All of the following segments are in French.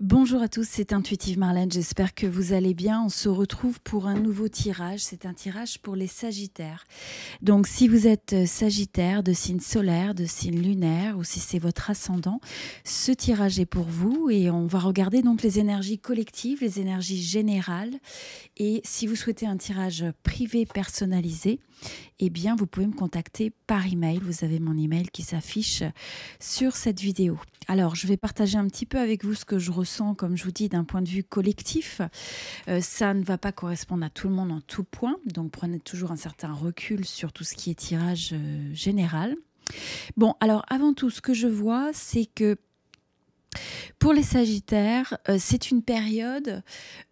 Bonjour à tous, c'est Intuitive Marlène, j'espère que vous allez bien. On se retrouve pour un nouveau tirage, c'est un tirage pour les Sagittaires. Donc si vous êtes euh, Sagittaire de signe solaire, de signe lunaire ou si c'est votre ascendant, ce tirage est pour vous et on va regarder donc les énergies collectives, les énergies générales et si vous souhaitez un tirage privé personnalisé, eh bien vous pouvez me contacter par email, vous avez mon email qui s'affiche sur cette vidéo. Alors, je vais partager un petit peu avec vous ce que je reçois comme je vous dis, d'un point de vue collectif. Euh, ça ne va pas correspondre à tout le monde en tout point, donc prenez toujours un certain recul sur tout ce qui est tirage euh, général. Bon, alors avant tout, ce que je vois, c'est que pour les Sagittaires, euh, c'est une période,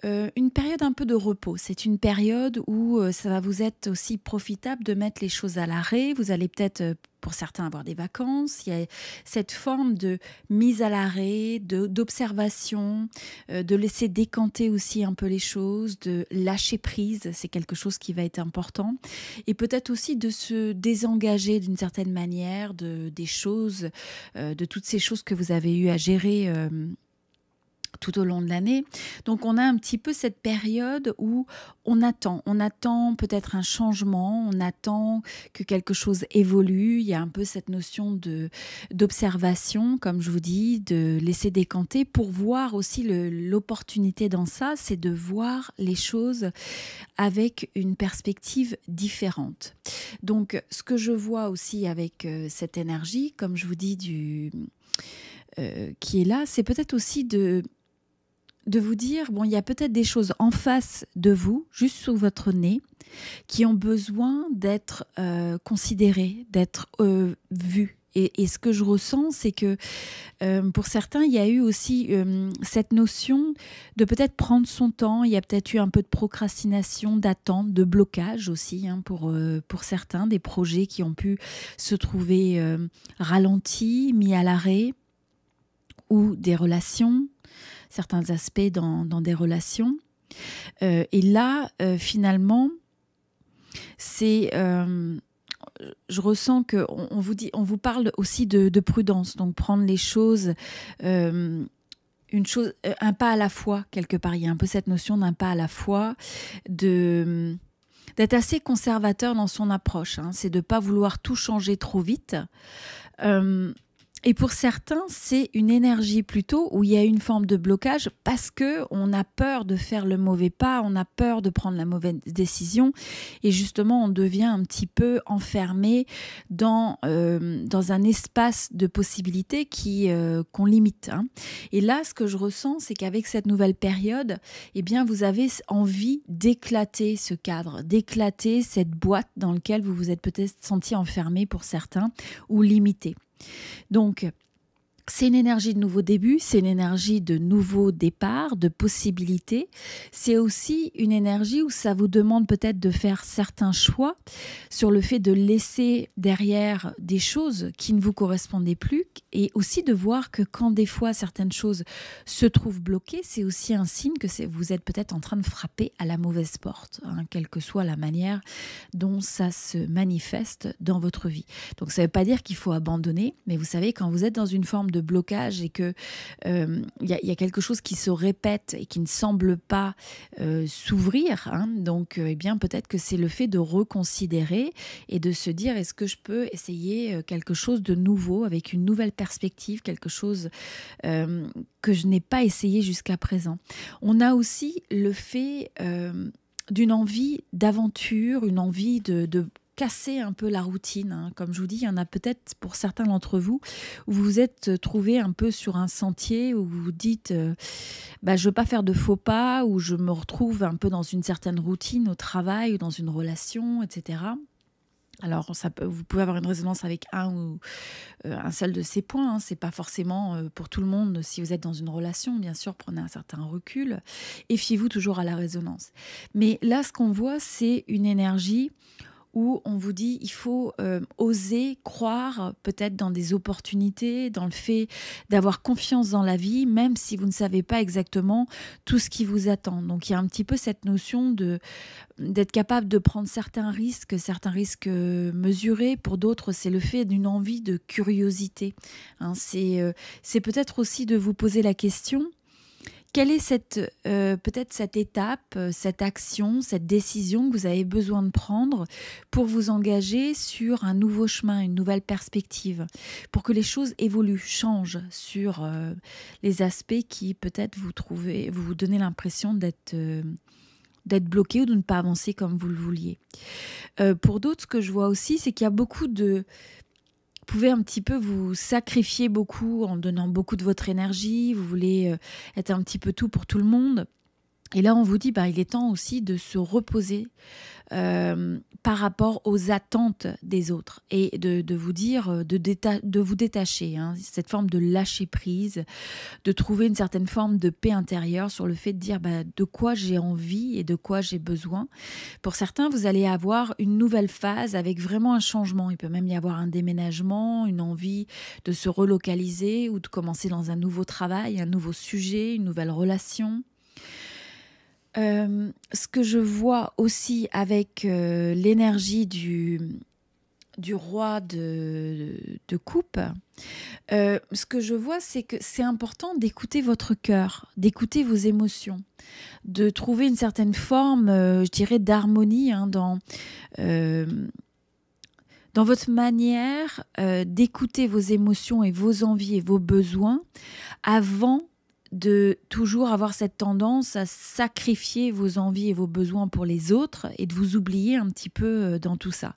une période un peu de repos. C'est une période où ça va vous être aussi profitable de mettre les choses à l'arrêt. Vous allez peut-être pour certains avoir des vacances. Il y a cette forme de mise à l'arrêt, d'observation, euh, de, laisser décanter aussi un peu les choses, de lâcher prise. C'est quelque chose qui va être important. Et peut-être aussi de se désengager d'une certaine manière de, des choses, euh, de toutes ces choses que vous avez eu à gérer euh, tout au long de l'année. Donc on a un petit peu cette période où on attend, on attend peut-être un changement, on attend que quelque chose évolue, il y a un peu cette notion de d'observation comme je vous dis, de laisser décanter pour voir aussi l'opportunité dans ça, c'est de voir les choses avec une perspective différente. Donc ce que je vois aussi avec euh, cette énergie comme je vous dis du euh, qui est là, c'est peut-être aussi de de vous dire, bon, il y a peut-être des choses en face de vous, juste sous votre nez, qui ont besoin d'être euh, considérées, d'être euh, vues. Et, ce que je ressens, c'est que euh, pour certains, il y a eu aussi cette notion de peut-être prendre son temps. Il y a peut-être eu un peu de procrastination, d'attente, de blocage aussi hein, pour, pour certains, des projets qui ont pu se trouver ralentis, mis à l'arrêt ou des relations, certains aspects dans, dans des relations. Euh, et là, euh, finalement, c'est... Euh, je ressens que on, vous dit, on vous parle aussi de, prudence, donc prendre les choses une chose, un pas à la fois quelque part. Il y a un peu cette notion d'un pas à la fois, de d'être assez conservateur dans son approche. Hein. C'est de pas vouloir tout changer trop vite. Euh, et pour certains, c'est une énergie plutôt où il y a une forme de blocage parce que on a peur de faire le mauvais pas, on a peur de prendre la mauvaise décision et justement on devient un petit peu enfermé dans, euh, dans un espace de possibilités qui euh, qu'on limite. Hein. Et là, ce que je ressens, c'est qu'avec cette nouvelle période, eh bien vous avez envie d'éclater ce cadre, d'éclater cette boîte dans laquelle vous vous êtes peut-être senti enfermé pour certains ou limité. Donc, c'est une énergie de nouveaux débuts, c'est une énergie de nouveaux départ, de possibilités. C'est aussi une énergie où ça vous demande peut-être de faire certains choix sur le fait de laisser derrière des choses qui ne vous correspondaient plus et aussi de voir que quand des fois certaines choses se trouvent bloquées, c'est aussi un signe que vous êtes peut-être en train de frapper à la mauvaise porte, hein, quelle que soit la manière dont ça se manifeste dans votre vie. Donc ça ne veut pas dire qu'il faut abandonner, mais vous savez, quand vous êtes dans une forme de de blocage et que euh, il y, a, quelque chose qui se répète et qui ne semble pas euh, s'ouvrir, hein. donc et euh, eh bien peut-être que c'est le fait de reconsidérer et de se dire est-ce que je peux essayer quelque chose de nouveau avec une nouvelle perspective, quelque chose que je n'ai pas essayé jusqu'à présent. On a aussi le fait d'une envie d'aventure, une envie de casser un peu la routine. Hein. Comme je vous dis, il y en a peut-être pour certains d'entre vous où vous vous êtes euh, trouvé un peu sur un sentier où vous dites euh, bah, je ne veux pas faire de faux pas, ou je me retrouve un peu dans une certaine routine au travail ou dans une relation, etc. Alors, ça vous pouvez avoir une résonance avec un ou euh, un seul de ces points. Hein. C'est pas forcément pour tout le monde. Si vous êtes dans une relation, bien sûr, prenez un certain recul et fiez-vous toujours à la résonance. Mais là, ce qu'on voit, c'est une énergie où on vous dit il faut euh, oser croire peut-être dans des opportunités, dans le fait d'avoir confiance dans la vie, même si vous ne savez pas exactement tout ce qui vous attend. Donc il y a un petit peu cette notion de d'être capable de prendre certains risques, certains risques euh, mesurés. Pour d'autres, c'est le fait d'une envie de curiosité. Hein. Euh, c'est peut-être aussi de vous poser la question quelle est cette euh, peut-être cette étape, euh, cette action, cette décision que vous avez besoin de prendre pour vous engager sur un nouveau chemin, une nouvelle perspective, pour que les choses évoluent, changent sur euh, les aspects qui peut-être vous trouvez, vous, donnez l'impression d'être bloqué ou de ne pas avancer comme vous le vouliez. pour d'autres, ce que je vois aussi, c'est qu'il y a beaucoup de, pouvez un petit peu vous sacrifier beaucoup en donnant beaucoup de votre énergie, vous voulez euh, être un petit peu tout pour tout le monde. Et là, on vous dit, bah, il est temps aussi de se reposer euh, par rapport aux attentes des autres et de, vous dire, euh, de, de vous détacher, hein, cette forme de lâcher prise, de trouver une certaine forme de paix intérieure sur le fait de dire bah, de quoi j'ai envie et de quoi j'ai besoin. Pour certains, vous allez avoir une nouvelle phase avec vraiment un changement. Il peut même y avoir un déménagement, une envie de se relocaliser ou de commencer dans un nouveau travail, un nouveau sujet, une nouvelle relation. Euh, ce que je vois aussi avec euh, l'énergie du, roi de, coupe, euh, ce que je vois, c'est que c'est important d'écouter votre cœur, d'écouter vos émotions, de trouver une certaine forme, je dirais, d'harmonie hein, dans, dans votre manière d'écouter vos émotions et vos envies et vos besoins avant de toujours avoir cette tendance à sacrifier vos envies et vos besoins pour les autres et de vous oublier un petit peu euh, dans tout ça.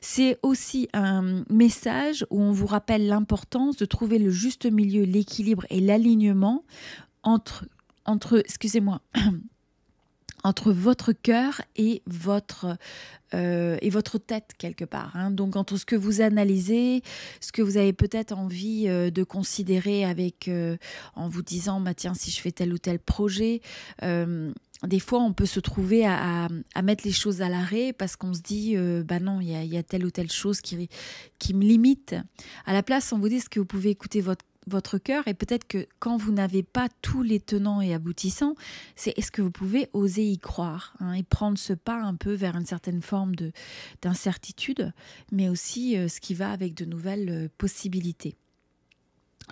C'est aussi un message où on vous rappelle l'importance de trouver le juste milieu, l'équilibre et l'alignement entre, entre excusez-moi, entre votre cœur et votre, euh, et votre tête quelque part. Hein. Donc entre ce que vous analysez, ce que vous avez peut-être envie euh, de considérer avec, euh, en vous disant, bah, tiens, si je fais tel ou tel projet, des fois, on peut se trouver à, à, mettre les choses à l'arrêt parce qu'on se dit, bah non, il y, a, telle ou telle chose qui, qui me limite. À la place, on vous dit ce que vous pouvez écouter votre votre cœur et peut-être que quand vous n'avez pas tous les tenants et aboutissants, c'est est-ce que vous pouvez oser y croire hein, et prendre ce pas un peu vers une certaine forme d'incertitude, mais aussi euh, ce qui va avec de nouvelles euh, possibilités.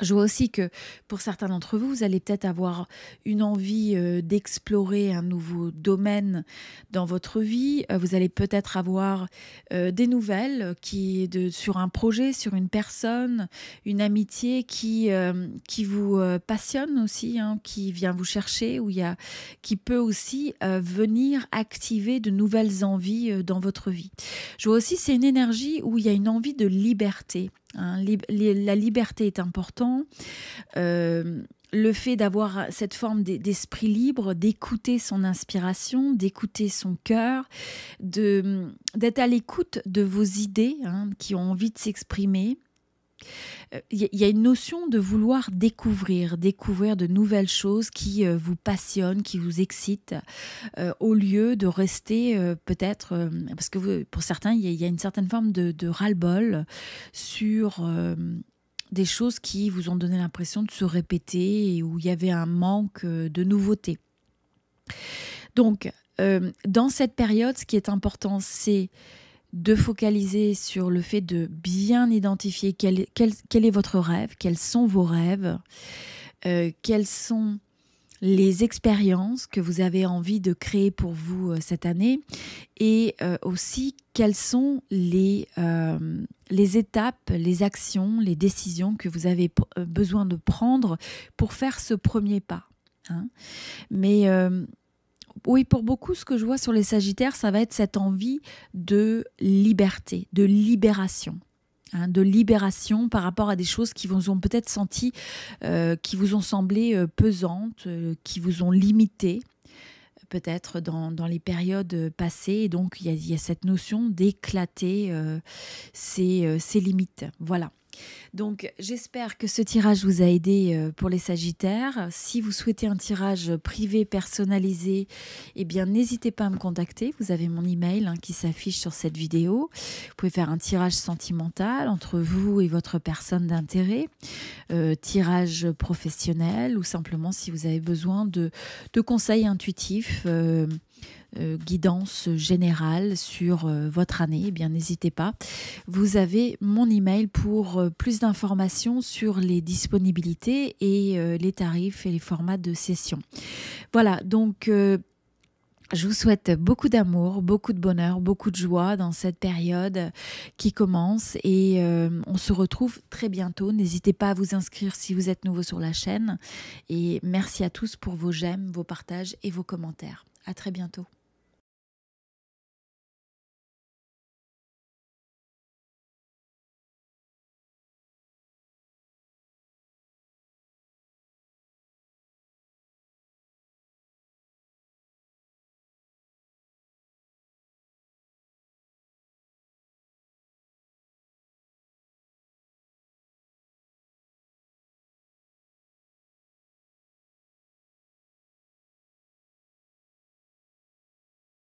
Je vois aussi que pour certains d'entre vous, vous allez peut-être avoir une envie euh, d'explorer un nouveau domaine dans votre vie. Euh, vous allez peut-être avoir euh, des nouvelles qui de, sur un projet, sur une personne, une amitié qui, vous passionne aussi, hein, qui vient vous chercher, ou qui peut aussi venir activer de nouvelles envies dans votre vie. Je vois aussi c'est une énergie où il y a une envie de liberté Hein, la liberté est importante. Euh, le fait d'avoir cette forme d'esprit libre, d'écouter son inspiration, d'écouter son cœur, d'être à l'écoute de vos idées hein, qui ont envie de s'exprimer, il euh, y a une notion de vouloir découvrir, découvrir de nouvelles choses qui euh, vous passionnent, qui vous excitent, euh, au lieu de rester peut-être, parce que pour certains, il y, a, une certaine forme de, de ras-le-bol sur des choses qui vous ont donné l'impression de se répéter et où il y avait un manque de nouveauté. Donc, dans cette période, ce qui est important, c'est de focaliser sur le fait de bien identifier quel, est votre rêve, quels sont vos rêves, euh, quelles sont les expériences que vous avez envie de créer pour vous euh, cette année et euh, aussi quelles sont les, les étapes, les actions, les décisions que vous avez besoin de prendre pour faire ce premier pas. Hein. Mais oui, pour beaucoup, ce que je vois sur les Sagittaires, ça va être cette envie de liberté, de libération. Hein, de libération par rapport à des choses qui vous ont peut-être senti, euh, qui vous ont semblé euh, pesantes, euh, qui vous ont limité peut-être dans, les périodes passées. Et donc, il y, a cette notion d'éclater ces ses limites. Voilà. Donc j'espère que ce tirage vous a aidé euh, pour les Sagittaires. Si vous souhaitez un tirage privé personnalisé, eh bien n'hésitez pas à me contacter. Vous avez mon email hein, qui s'affiche sur cette vidéo. Vous pouvez faire un tirage sentimental entre vous et votre personne d'intérêt, euh, tirage professionnel ou simplement si vous avez besoin de, conseils intuitifs. Euh, euh, guidance générale sur euh, votre année, eh bien n'hésitez pas. Vous avez mon email pour euh, plus d'informations sur les disponibilités et les tarifs et les formats de session. Voilà, donc je vous souhaite beaucoup d'amour, beaucoup de bonheur, beaucoup de joie dans cette période qui commence et on se retrouve très bientôt. N'hésitez pas à vous inscrire si vous êtes nouveau sur la chaîne et merci à tous pour vos j'aime, vos partages et vos commentaires. À très bientôt.